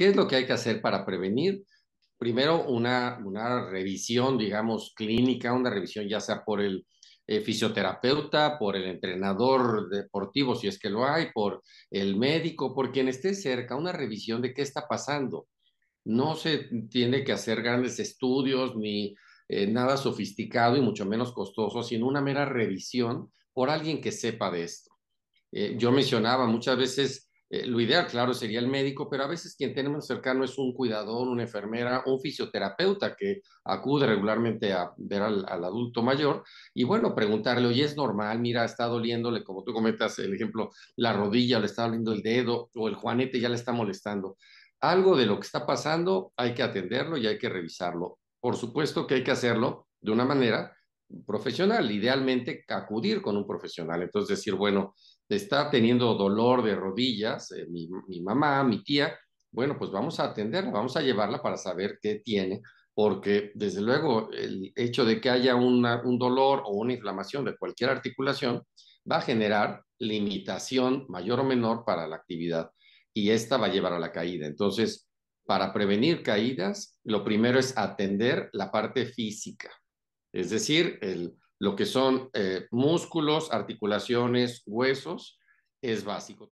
¿Qué es lo que hay que hacer para prevenir? Primero, una, una revisión, digamos, clínica, una revisión ya sea por el eh, fisioterapeuta, por el entrenador deportivo, si es que lo hay, por el médico, por quien esté cerca, una revisión de qué está pasando. No se tiene que hacer grandes estudios ni eh, nada sofisticado y mucho menos costoso, sino una mera revisión por alguien que sepa de esto. Eh, yo mencionaba, muchas veces eh, lo ideal, claro, sería el médico, pero a veces quien tenemos cercano es un cuidador, una enfermera, un fisioterapeuta que acude regularmente a ver al, al adulto mayor y bueno, preguntarle, oye, es normal, mira, está doliéndole, como tú comentas, el ejemplo, la rodilla, le está doliendo el dedo o el juanete ya le está molestando. Algo de lo que está pasando hay que atenderlo y hay que revisarlo. Por supuesto que hay que hacerlo de una manera profesional, idealmente acudir con un profesional. Entonces decir, bueno, está teniendo dolor de rodillas, eh, mi, mamá, mi tía, bueno, pues vamos a atenderla, vamos a llevarla para saber qué tiene, porque desde luego el hecho de que haya un dolor o una inflamación de cualquier articulación va a generar limitación mayor o menor para la actividad y esta va a llevar a la caída. Entonces, para prevenir caídas, lo primero es atender la parte física, es decir, el, lo que son eh, músculos, articulaciones, huesos, es básico.